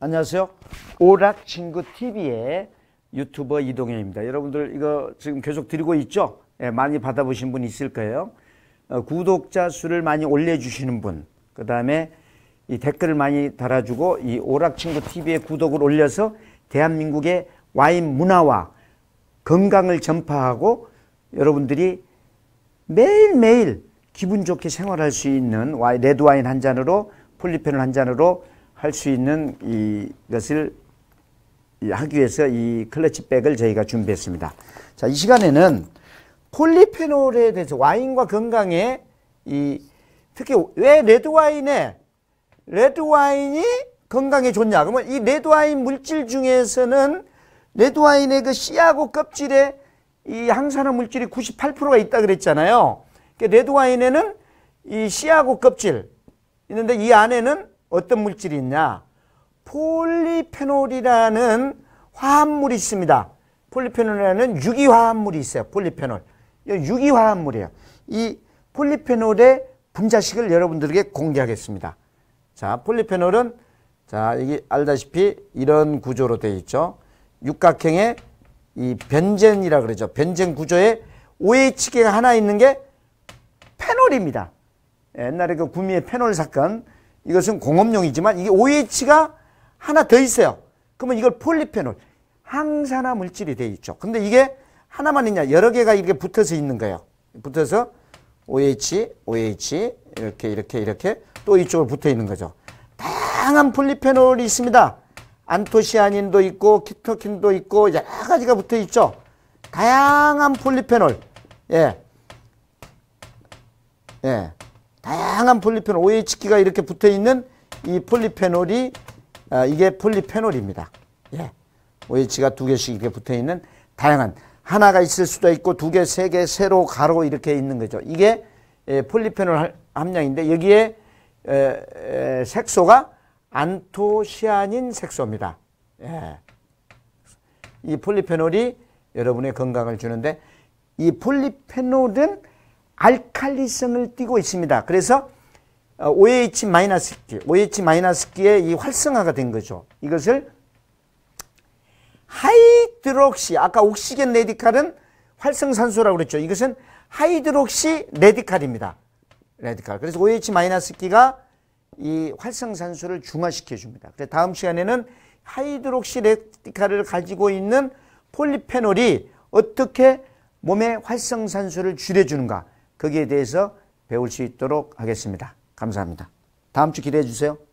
안녕하세요. 오락 친구 TV의 유튜버 이동현입니다. 여러분들 이거 지금 계속 드리고 있죠? 예, 많이 받아보신 분 있을 거예요. 어, 구독자 수를 많이 올려주시는 분, 그 다음에 이 댓글을 많이 달아주고 이 오락 친구 TV의 구독을 올려서 대한민국의 와인 문화와 건강을 전파하고 여러분들이 매일매일 기분 좋게 생활할 수 있는 레드와인 한 잔으로 폴리페놀 한 잔으로 할 수 있는 이것을 하기 위해서 이 클러치 백을 저희가 준비했습니다. 자, 이 시간에는 폴리페놀에 대해서 와인과 건강에 이 특히 왜 레드와인에 레드와인이 건강에 좋냐? 그러면 이 레드와인 물질 중에서는 레드와인의 그 씨하고 껍질에 이 항산화 물질이 98%가 있다 그랬잖아요. 그러니까 레드 와인에는 이 씨하고 껍질 있는데 이 안에는 어떤 물질이 있냐? 폴리페놀이라는 화합물이 있습니다. 폴리페놀이라는 유기화합물이 있어요. 폴리페놀. 유기화합물이에요. 이 폴리페놀의 분자식을 여러분들에게 공개하겠습니다. 자, 폴리페놀은 자, 여기 알다시피 이런 구조로 되어 있죠. 육각형의 이 변젠이라 그러죠. 변젠 구조에 OH계가 하나 있는 게 페놀입니다. 예, 옛날에 그 구미의 페놀 사건 이것은 공업용이지만 이게 OH가 하나 더 있어요. 그러면 이걸 폴리페놀 항산화 물질이 돼 있죠. 근데 이게 하나만 있냐? 여러 개가 이렇게 붙어서 있는 거예요. 붙어서 OH, OH 이렇게 이렇게 이렇게 또 이쪽으로 붙어 있는 거죠. 다양한 폴리페놀이 있습니다. 안토시아닌도 있고 키토킨도 있고 여러 가지가 붙어 있죠. 다양한 폴리페놀. 예. 예. 다양한 폴리페놀 OH기가 이렇게 붙어 있는 이 폴리페놀이 아, 이게 폴리페놀입니다. 예. OH가 두 개씩 이렇게 붙어 있는 다양한 하나가 있을 수도 있고 두 개, 세 개, 세로, 가로 이렇게 있는 거죠. 이게 예, 폴리페놀 함량인데 여기에 에, 에, 색소가 안토시아닌 색소입니다. 예. 이 폴리페놀이 여러분의 건강을 주는데 이 폴리페놀은 알칼리성을 띠고 있습니다. 그래서 OH 기 OH 기의이 활성화가 된 거죠. 이것을 하이드록시, 아까 옥시겐 레디칼은 활성산소라고 그랬죠. 이것은 하이드록시 레디칼입니다. 레디칼. 그래서 OH 기가 이 활성산소를 중화시켜 줍니다. 그래서 다음 시간에는 하이드록시렉티카를 가지고 있는 폴리페놀이 어떻게 몸의 활성산소를 줄여주는가 거기에 대해서 배울 수 있도록 하겠습니다. 감사합니다. 다음 주 기대해 주세요.